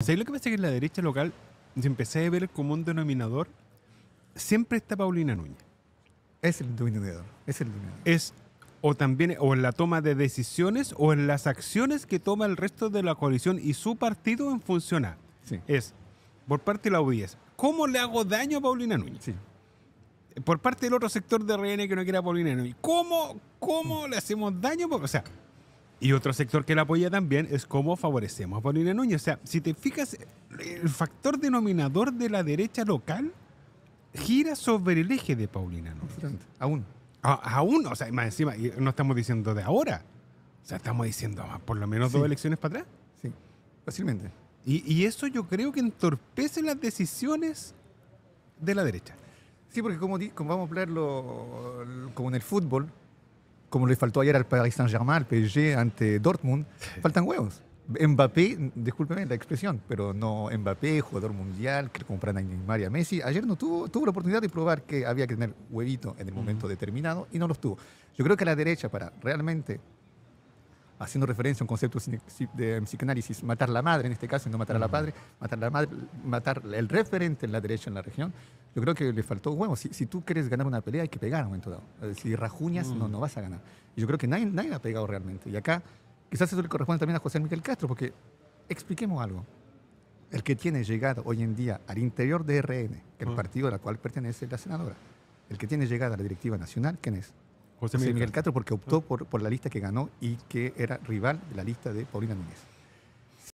¿Sabes lo que pasa? Que en la derecha local, si empecé a ver como un denominador, siempre está Paulina Núñez. Es el denominador, es el denominador. Es o también o en la toma de decisiones o en las acciones que toma el resto de la coalición y su partido en funcionar. Sí. Es, por parte de la UDI, ¿cómo le hago daño a Paulina Núñez? Sí. Por parte del otro sector de RN que no quiera a Paulina Núñez, ¿cómo, cómo le hacemos daño? O sea, y otro sector que la apoya también es cómo favorecemos a Paulina Núñez. O sea, si te fijas, el factor denominador de la derecha local gira sobre el eje de Paulina Núñez. Aún. aún, o sea, más encima, no estamos diciendo de ahora. O sea, estamos diciendo por lo menos dos elecciones para atrás. Sí, fácilmente. Y, eso yo creo que entorpece las decisiones de la derecha. Sí, porque como, como vamos a hablarlo como en el fútbol, como le faltó ayer al Paris Saint-Germain, al PSG, ante Dortmund, faltan huevos. Mbappé, discúlpeme la expresión, pero no Mbappé, jugador mundial, que compran a Neymar y a Messi. Ayer no tuvo, tuvo la oportunidad de probar que había que tener huevito en el momento determinado y no los tuvo. Yo creo que a la derecha, para realmente haciendo referencia a un concepto de psicanálisis, matar la madre en este caso, no matar a la mm. padre, matar la madre, matar el referente en la derecha en la región, yo creo que le faltó huevo. Si, tú quieres ganar una pelea, hay que pegar a un momento dado. Si rajuñas, no, mm. no vas a ganar. Yo creo que nadie, nadie ha pegado realmente. Y acá, quizás eso le corresponde también a José Miguel Castro, porque expliquemos algo. El que tiene llegada hoy en día al interior de RN, el partido mm. partido al cual pertenece la senadora, el que tiene llegada a la directiva nacional, ¿quién es? José Miguel, Castro, porque optó por, por la lista que ganó y que era rival de la lista de Paulina Núñez.